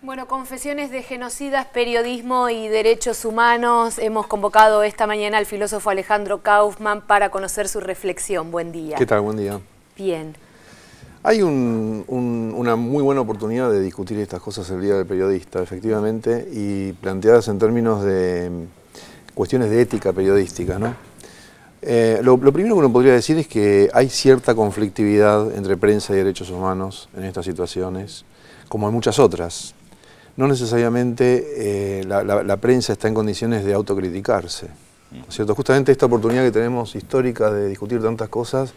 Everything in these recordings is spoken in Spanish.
Bueno, confesiones de genocidas, periodismo y derechos humanos. Hemos convocado esta mañana al filósofo Alejandro Kaufman para conocer su reflexión. Buen día. ¿Qué tal? Buen día. Bien. Hay una muy buena oportunidad de discutir estas cosas el Día del Periodista, efectivamente, y planteadas en términos de mm, cuestiones de ética periodística, ¿no? Eh, lo, lo, primero que uno podría decir es que hay cierta conflictividad entre prensa y derechos humanos en estas situaciones, como en muchas otras no necesariamente eh, la, prensa está en condiciones de autocriticarse. ¿cierto? Justamente esta oportunidad que tenemos histórica de discutir tantas cosas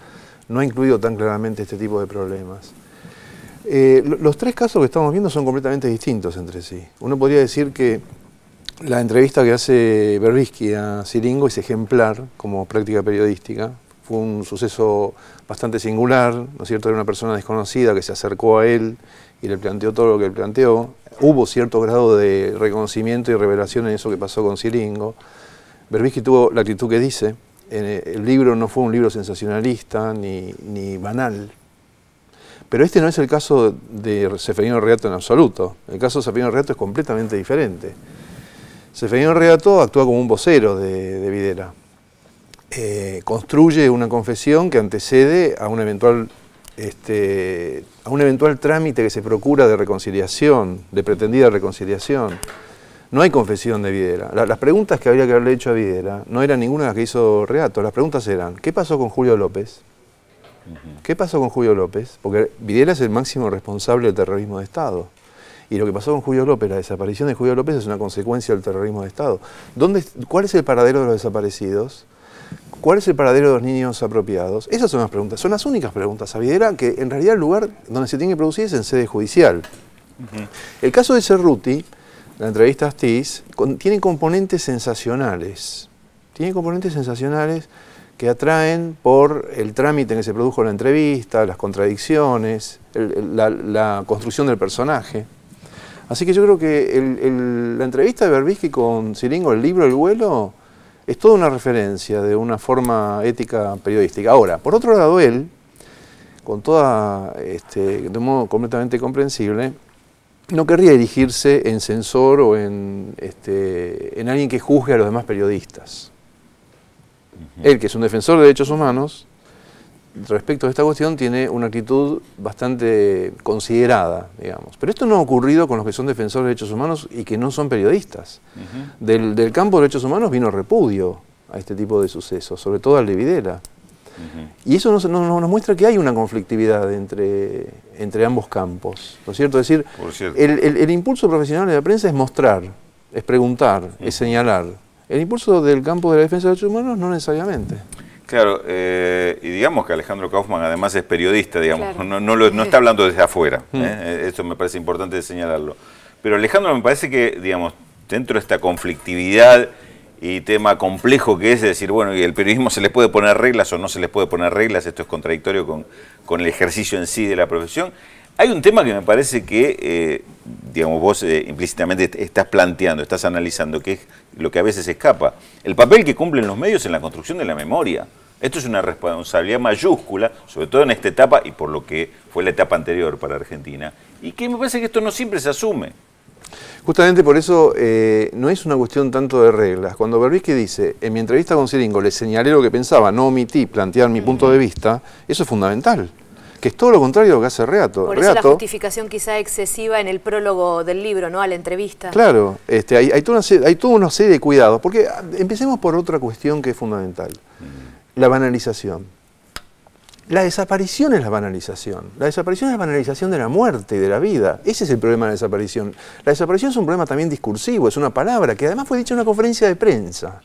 no ha incluido tan claramente este tipo de problemas. Eh, los tres casos que estamos viendo son completamente distintos entre sí. Uno podría decir que la entrevista que hace Berbisky a Siringo es ejemplar como práctica periodística, un suceso bastante singular, ¿no es cierto? Era una persona desconocida que se acercó a él y le planteó todo lo que le planteó. Hubo cierto grado de reconocimiento y revelación en eso que pasó con Siringo. Berbisky tuvo la actitud que dice. El libro no fue un libro sensacionalista ni, banal. Pero este no es el caso de Seferino Reato en absoluto. El caso de Seferino Reato es completamente diferente. Seferino Reato actúa como un vocero de, Videra. Eh, construye una confesión que antecede a un eventual este, a un eventual trámite que se procura de reconciliación, de pretendida reconciliación. No hay confesión de Videla. las preguntas que habría que haberle hecho a Videla no eran ninguna de las que hizo Reato. Las preguntas eran, ¿qué pasó con Julio López? ¿Qué pasó con Julio López? Porque Videla es el máximo responsable del terrorismo de Estado. Y lo que pasó con Julio López, la desaparición de Julio López es una consecuencia del terrorismo de Estado. ¿Dónde, ¿Cuál es el paradero de los desaparecidos? ¿Cuál es el paradero de los niños apropiados? Esas son las preguntas, son las únicas preguntas, Sabidera, que en realidad el lugar donde se tiene que producir es en sede judicial. El caso de Cerruti, la entrevista a Astiz, tiene componentes sensacionales. Tiene componentes sensacionales que atraen por el trámite en que se produjo la entrevista, las contradicciones, la, construcción del personaje. Así que yo creo que la entrevista de Berbisky con Siringo, el libro El vuelo, es toda una referencia de una forma ética periodística. Ahora, por otro lado, él, con toda, este, de modo completamente comprensible, no querría dirigirse en censor o en, este, en alguien que juzgue a los demás periodistas. Él, que es un defensor de derechos humanos, respecto a esta cuestión tiene una actitud bastante considerada, digamos. Pero esto no ha ocurrido con los que son defensores de derechos humanos y que no son periodistas. del, del, campo de derechos humanos vino repudio a este tipo de sucesos, sobre todo al de Videla. Y eso nos, muestra que hay una conflictividad entre, entre ambos campos, ¿no es cierto? Es decir, El, el, impulso profesional de la prensa es mostrar, es preguntar, es señalar. El impulso del campo de la defensa de derechos humanos no necesariamente. Claro, eh, y digamos que Alejandro Kaufman además es periodista, digamos, no, está hablando desde afuera, mm. ¿eh? Eh, eso me parece importante señalarlo. Pero Alejandro me parece que, digamos, dentro de esta conflictividad y tema complejo que es decir, bueno, ¿y el periodismo se les puede poner reglas o no se les puede poner reglas? Esto es contradictorio con, el ejercicio en sí de la profesión. Hay un tema que me parece que, digamos, vos implícitamente estás planteando, estás analizando, que es lo que a veces escapa. El papel que cumplen los medios en la construcción de la memoria. Esto es una responsabilidad mayúscula, sobre todo en esta etapa y por lo que fue la etapa anterior para Argentina, y que me parece que esto no siempre se asume. Justamente por eso eh, no es una cuestión tanto de reglas. Cuando que dice, en mi entrevista con Siringo le señalé lo que pensaba, no omití plantear mi punto de vista, eso es fundamental que es todo lo contrario de lo que hace Reato. Por eso la justificación quizá excesiva en el prólogo del libro, ¿no? A la entrevista. Claro, este, hay, hay toda una serie de cuidados, porque ah, empecemos por otra cuestión que es fundamental la banalización. La desaparición es la banalización. La desaparición es la banalización de la muerte y de la vida. Ese es el problema de la desaparición. La desaparición es un problema también discursivo, es una palabra que además fue dicha en una conferencia de prensa.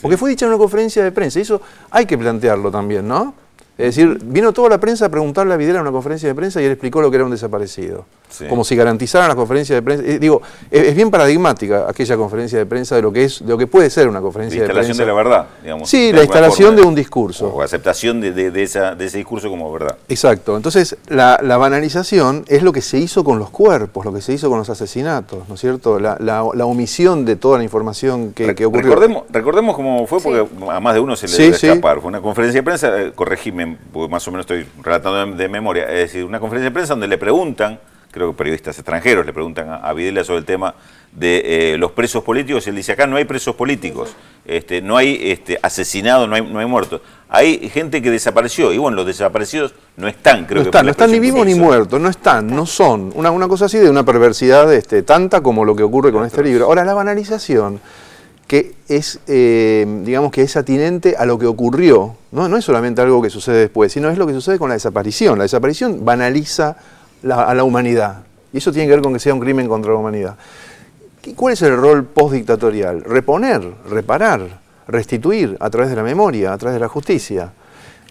Porque fue dicha en una conferencia de prensa, eso hay que plantearlo también, ¿no? Es decir, vino toda la prensa a preguntarle a Videla en una conferencia de prensa y él explicó lo que era un desaparecido. Como si garantizaran las conferencias de prensa. Eh, digo, es, bien paradigmática aquella conferencia de prensa de lo que es, lo que puede ser una conferencia de prensa. La instalación de la verdad, digamos. Sí, la instalación de un discurso. O aceptación de, ese discurso como verdad. Exacto. Entonces, la, banalización es lo que se hizo con los cuerpos, lo que se hizo con los asesinatos, ¿no es cierto? La, omisión de toda la información que, ocurrió. Recordemos, cómo fue, porque a más de uno se le dio debe escapar. Fue una conferencia de prensa, eh, corregime pues, más o menos estoy relatando de memoria, es decir, una conferencia de prensa donde le preguntan, creo que periodistas extranjeros le preguntan a, Videla sobre el tema de eh, los presos políticos, y él dice, acá no hay presos políticos, este, no hay este, asesinados, no hay, no hay muertos, hay gente que desapareció, y bueno, los desaparecidos no están, creo no que. Están, no están ni vivos ni muertos, no están, no son, una, una cosa así de una perversidad este, tanta como lo que ocurre con este libro. Ahora, la banalización que es, eh, digamos que es atinente a lo que ocurrió, ¿no? no es solamente algo que sucede después, sino es lo que sucede con la desaparición. La desaparición banaliza a la humanidad, y eso tiene que ver con que sea un crimen contra la humanidad. ¿Cuál es el rol postdictatorial? Reponer, reparar, restituir a través de la memoria, a través de la justicia.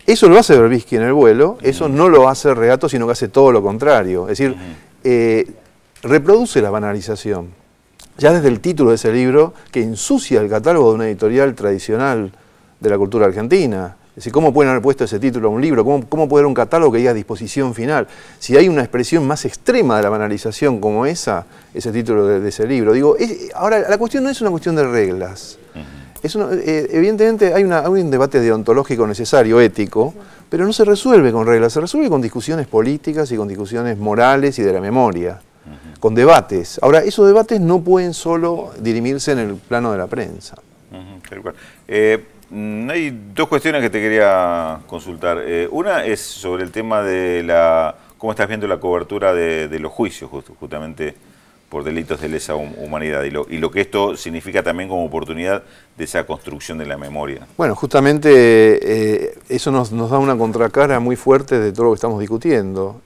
Eso lo hace Berbisky en el vuelo, eso no lo hace Reato, sino que hace todo lo contrario. Es decir, eh, reproduce la banalización ya desde el título de ese libro, que ensucia el catálogo de una editorial tradicional de la cultura argentina. Es decir, ¿cómo pueden haber puesto ese título a un libro? ¿Cómo, cómo puede haber un catálogo que diga disposición final? Si hay una expresión más extrema de la banalización como esa, ese título de, ese libro. Digo, ahora, la cuestión no es una cuestión de reglas. es eh, evidentemente hay, hay, un debate deontológico necesario, ético, pero no se resuelve con reglas, se resuelve con discusiones políticas y con discusiones morales y de la memoria con debates. Ahora, esos debates no pueden solo dirimirse en el plano de la prensa. Eh, mm, hay dos cuestiones que te quería consultar. Eh, una es sobre el tema de la cómo estás viendo la cobertura de, los juicios, justamente por delitos de lesa humanidad y lo, que esto significa también como oportunidad de esa construcción de la memoria. Bueno, justamente eh, eso nos, da una contracara muy fuerte de todo lo que estamos discutiendo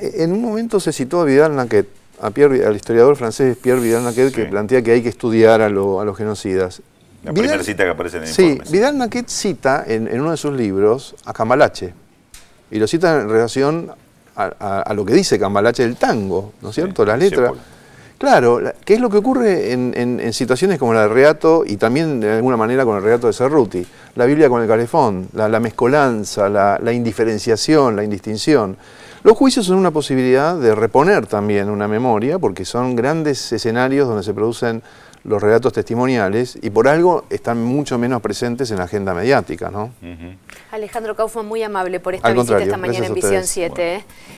en un momento se citó a Vidal Naquet, a Pierre, al historiador francés Pierre Vidal Naquet, que plantea que hay que estudiar a, los genocidas. La primera cita que aparece en el sí, Sí, Vidal Naquet cita en, uno de sus libros a Cambalache, y lo cita en relación a, lo que dice Cambalache del tango, ¿no es cierto? Las letras. Claro, que es lo que ocurre en, situaciones como la de Reato y también de alguna manera con el Reato de Cerruti. La Biblia con el calefón, la, mezcolanza, la, la indiferenciación, la indistinción. Los juicios son una posibilidad de reponer también una memoria, porque son grandes escenarios donde se producen los relatos testimoniales y por algo están mucho menos presentes en la agenda mediática, ¿no? Alejandro Kaufman, muy amable por esta visita esta mañana en Visión 7.